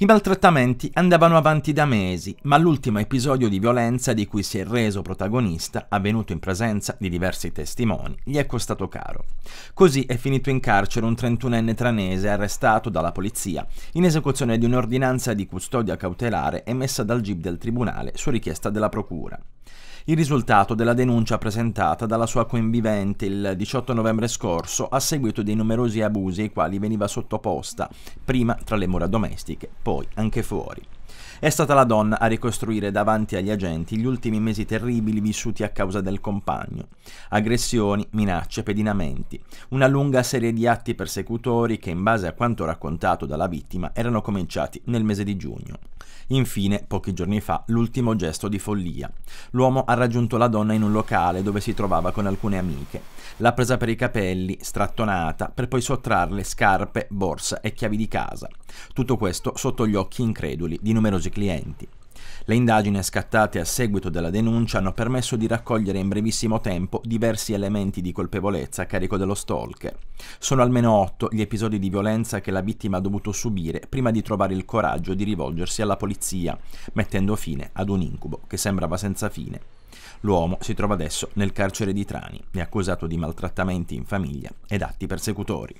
I maltrattamenti andavano avanti da mesi, ma l'ultimo episodio di violenza di cui si è reso protagonista, avvenuto in presenza di diversi testimoni, gli è costato caro. Così è finito in carcere un 31enne tranese arrestato dalla polizia in esecuzione di un'ordinanza di custodia cautelare emessa dal GIP del Tribunale su richiesta della Procura il risultato della denuncia presentata dalla sua coinvivente il 18 novembre scorso a seguito dei numerosi abusi ai quali veniva sottoposta, prima tra le mura domestiche, poi anche fuori. È stata la donna a ricostruire davanti agli agenti gli ultimi mesi terribili vissuti a causa del compagno. Aggressioni, minacce, pedinamenti, una lunga serie di atti persecutori che in base a quanto raccontato dalla vittima erano cominciati nel mese di giugno. Infine, pochi giorni fa, l'ultimo gesto di follia. L'uomo ha raggiunto la donna in un locale dove si trovava con alcune amiche. L'ha presa per i capelli, strattonata, per poi sottrarle scarpe, borsa e chiavi di casa. Tutto questo sotto gli occhi increduli di numerosi clienti. Le indagini scattate a seguito della denuncia hanno permesso di raccogliere in brevissimo tempo diversi elementi di colpevolezza a carico dello stalker. Sono almeno otto gli episodi di violenza che la vittima ha dovuto subire prima di trovare il coraggio di rivolgersi alla polizia, mettendo fine ad un incubo che sembrava senza fine. L'uomo si trova adesso nel carcere di Trani, e accusato di maltrattamenti in famiglia ed atti persecutori.